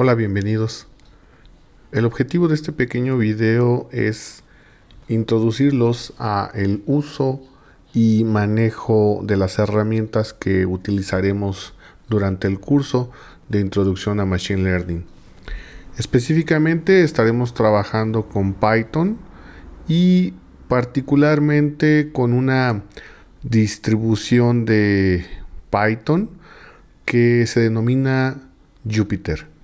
Hola, bienvenidos. El objetivo de este pequeño video es introducirlos a el uso y manejo de las herramientas que utilizaremos durante el curso de introducción a Machine Learning. Específicamente estaremos trabajando con Python y particularmente con una distribución de Python que se denomina Jupyter.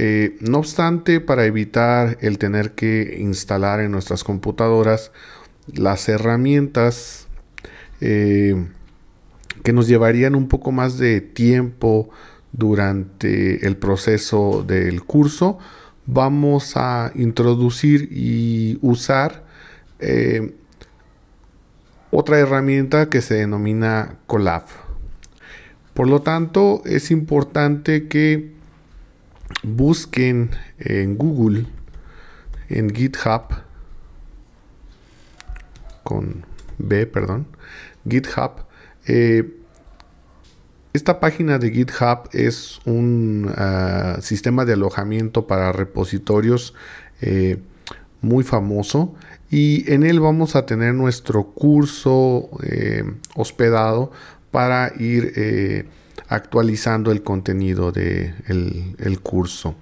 Eh, no obstante, para evitar el tener que instalar en nuestras computadoras las herramientas eh, que nos llevarían un poco más de tiempo durante el proceso del curso, vamos a introducir y usar eh, otra herramienta que se denomina Colab. Por lo tanto, es importante que busquen en Google, en GitHub, con B, perdón, GitHub. Eh, esta página de GitHub es un ah, sistema de alojamiento para repositorios eh, muy famoso y en él vamos a tener nuestro curso eh, hospedado para ir actualizando el contenido del de el, curso.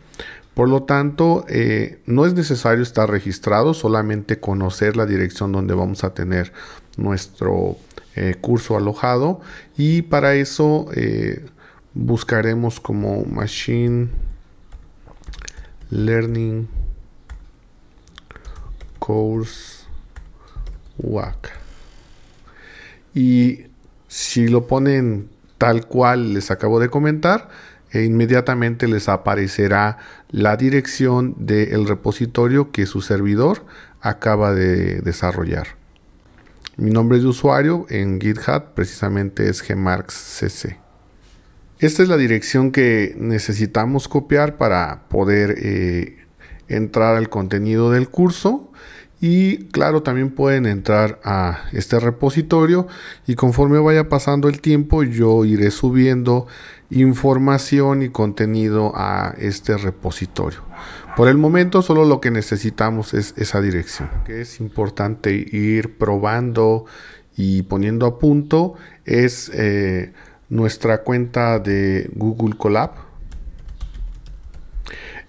Por lo tanto, eh, no es necesario estar registrado, solamente conocer la dirección donde vamos a tener nuestro eh, curso alojado y para eso eh, buscaremos como Machine Learning Course WAC. Y si lo ponen tal cual les acabo de comentar, e inmediatamente les aparecerá la dirección del repositorio que su servidor acaba de desarrollar. Mi nombre de usuario en GitHub precisamente es gmarxcc. Esta es la dirección que necesitamos copiar para poder eh, entrar al contenido del curso y claro también pueden entrar a este repositorio y conforme vaya pasando el tiempo yo iré subiendo información y contenido a este repositorio por el momento solo lo que necesitamos es esa dirección que es importante ir probando y poniendo a punto es eh, nuestra cuenta de Google Colab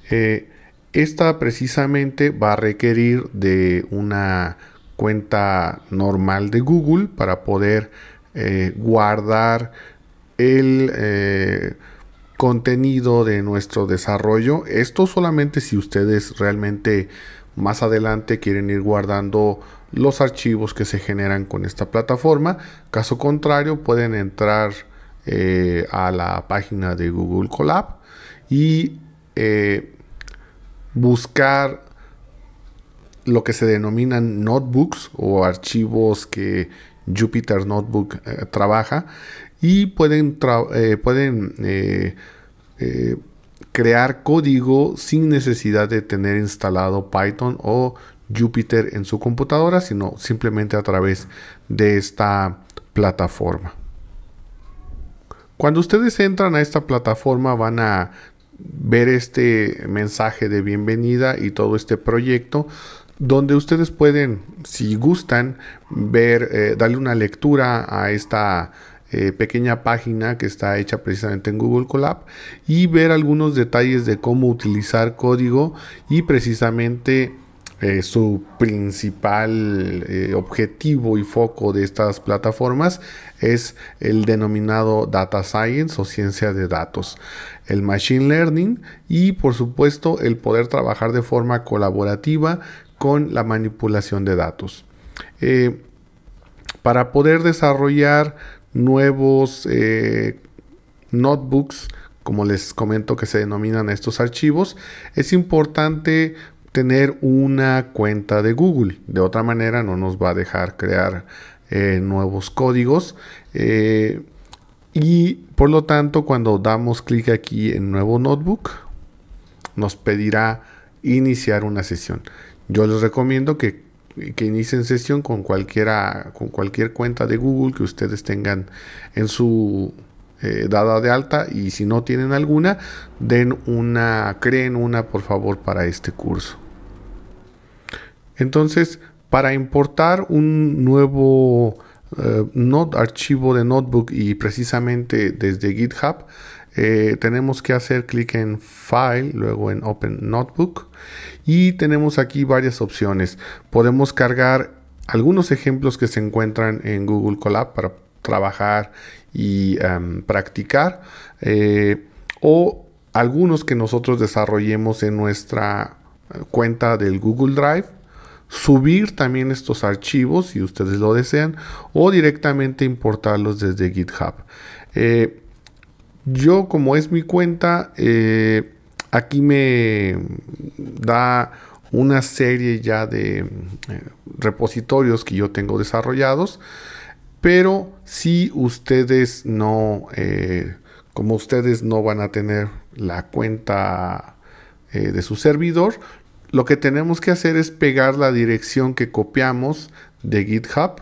eh, esta precisamente va a requerir de una cuenta normal de Google para poder eh, guardar el eh, contenido de nuestro desarrollo. Esto solamente si ustedes realmente más adelante quieren ir guardando los archivos que se generan con esta plataforma. Caso contrario, pueden entrar eh, a la página de Google Colab y buscar lo que se denominan notebooks o archivos que Jupyter Notebook eh, trabaja y pueden, eh, eh, crear código sin necesidad de tener instalado Python o Jupyter en su computadora, sino simplemente a través de esta plataforma. Cuando ustedes entran a esta plataforma van a ver este mensaje de bienvenida y todo este proyecto donde ustedes pueden, si gustan, ver, eh, darle una lectura a esta eh, pequeña página que está hecha precisamente en Google Colab y ver algunos detalles de cómo utilizar código y precisamente eh, su principal eh, objetivo y foco de estas plataformas es el denominado data science o ciencia de datos, el machine learning y por supuesto el poder trabajar de forma colaborativa con la manipulación de datos. Eh, para poder desarrollar nuevos notebooks, como les comento que se denominan estos archivos, es importante tener una cuenta de Google. De otra manera no nos va a dejar crear eh, nuevos códigos. Eh, y por lo tanto cuando damos clic aquí en nuevo notebook nos pedirá iniciar una sesión. Yo les recomiendo que, inicien sesión con, cualquiera, con cualquier cuenta de Google que ustedes tengan en su eh, dada de alta y si no tienen alguna, den una, creen una por favor para este curso. Entonces, para importar un nuevo eh, archivo de notebook y precisamente desde GitHub, eh, tenemos que hacer clic en File, luego en Open Notebook y tenemos aquí varias opciones. Podemos cargar algunos ejemplos que se encuentran en Google Colab para trabajar y em, practicar eh, o algunos que nosotros desarrollemos en nuestra cuenta del Google Drive subir también estos archivos si ustedes lo desean o directamente importarlos desde GitHub. Eh, yo como es mi cuenta, eh, aquí me da una serie ya de eh, repositorios que yo tengo desarrollados, pero si ustedes no, como ustedes no van a tener la cuenta de su servidor, lo que tenemos que hacer es pegar la dirección que copiamos de GitHub,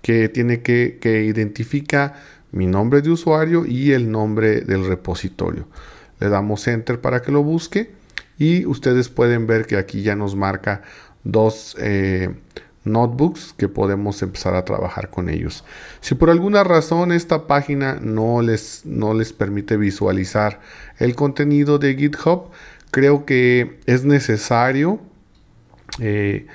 que tiene que, identifica mi nombre de usuario y el nombre del repositorio. Le damos enter para que lo busque y ustedes pueden ver que aquí ya nos marca dos eh, notebooks que podemos empezar a trabajar con ellos. Si por alguna razón esta página no les, no les permite visualizar el contenido de GitHub, creo que es necesario eh,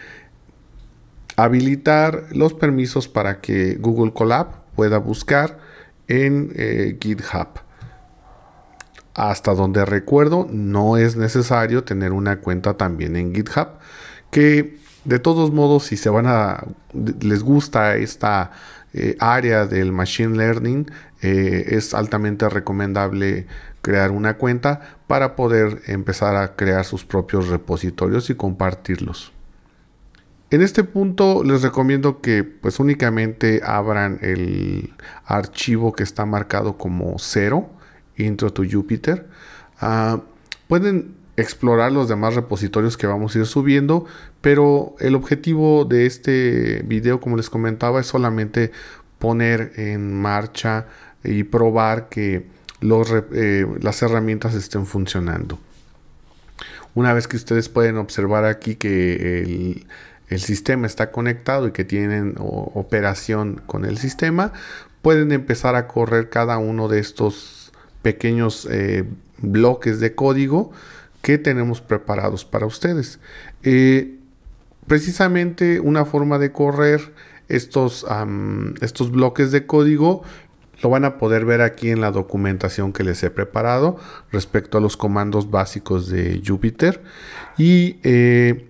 habilitar los permisos para que Google Colab pueda buscar en eh, GitHub. Hasta donde recuerdo, no es necesario tener una cuenta también en GitHub, que de todos modos, si se van a, les gusta esta eh, área del machine learning, es altamente recomendable crear una cuenta para poder empezar a crear sus propios repositorios y compartirlos. En este punto les recomiendo que pues únicamente abran el archivo que está marcado como cero intro to Jupyter. Ah, pueden explorar los demás repositorios que vamos a ir subiendo, pero el objetivo de este video, como les comentaba, es solamente poner en marcha y probar que eh, las herramientas estén funcionando. Una vez que ustedes pueden observar aquí que el, sistema está conectado y que tienen operación con el sistema, pueden empezar a correr cada uno de estos pequeños eh, bloques de código que tenemos preparados para ustedes. Eh, precisamente una forma de correr estos, estos bloques de código lo van a poder ver aquí en la documentación que les he preparado respecto a los comandos básicos de Jupyter. Y eh,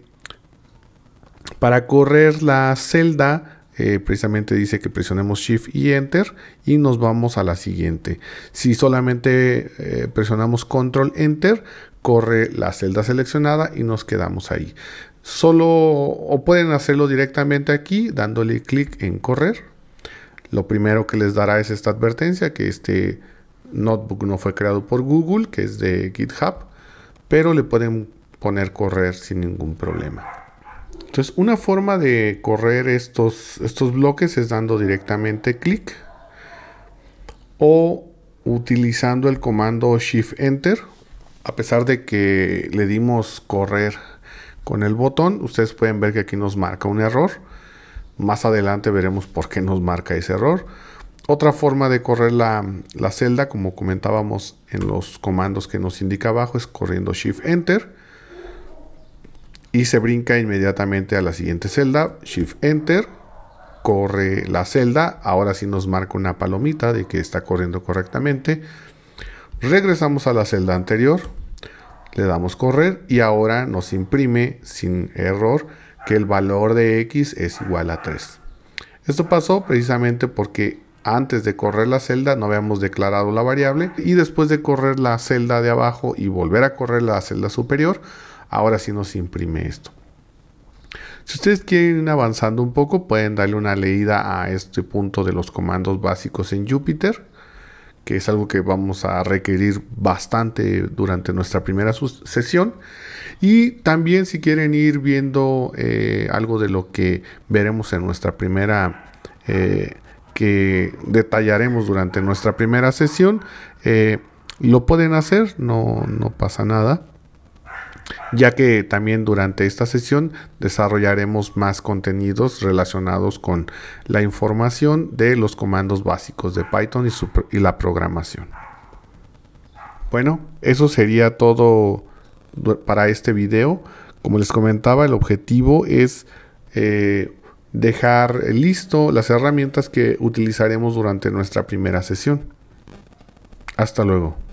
para correr la celda eh, precisamente dice que presionemos Shift y Enter y nos vamos a la siguiente. Si solamente eh, presionamos Control Enter, corre la celda seleccionada y nos quedamos ahí. Solo o pueden hacerlo directamente aquí dándole clic en correr lo primero que les dará es esta advertencia que este notebook no fue creado por Google, que es de GitHub, pero le pueden poner correr sin ningún problema. Entonces, una forma de correr estos, estos bloques es dando directamente clic o utilizando el comando Shift Enter. A pesar de que le dimos correr con el botón, ustedes pueden ver que aquí nos marca un error más adelante veremos por qué nos marca ese error. Otra forma de correr la, celda, como comentábamos en los comandos que nos indica abajo, es corriendo Shift Enter. Y se brinca inmediatamente a la siguiente celda, Shift Enter, corre la celda. Ahora sí nos marca una palomita de que está corriendo correctamente. Regresamos a la celda anterior, le damos correr y ahora nos imprime sin error que el valor de x es igual a 3. Esto pasó precisamente porque antes de correr la celda no habíamos declarado la variable y después de correr la celda de abajo y volver a correr la celda superior, ahora sí nos imprime esto. Si ustedes quieren ir avanzando un poco, pueden darle una leída a este punto de los comandos básicos en Jupyter que es algo que vamos a requerir bastante durante nuestra primera sesión. Y también si quieren ir viendo eh, algo de lo que veremos en nuestra primera, eh, que detallaremos durante nuestra primera sesión, eh, lo pueden hacer, no, no pasa nada ya que también durante esta sesión desarrollaremos más contenidos relacionados con la información de los comandos básicos de Python y, la programación. Bueno, eso sería todo para este video. Como les comentaba, el objetivo es eh, dejar listo las herramientas que utilizaremos durante nuestra primera sesión. Hasta luego.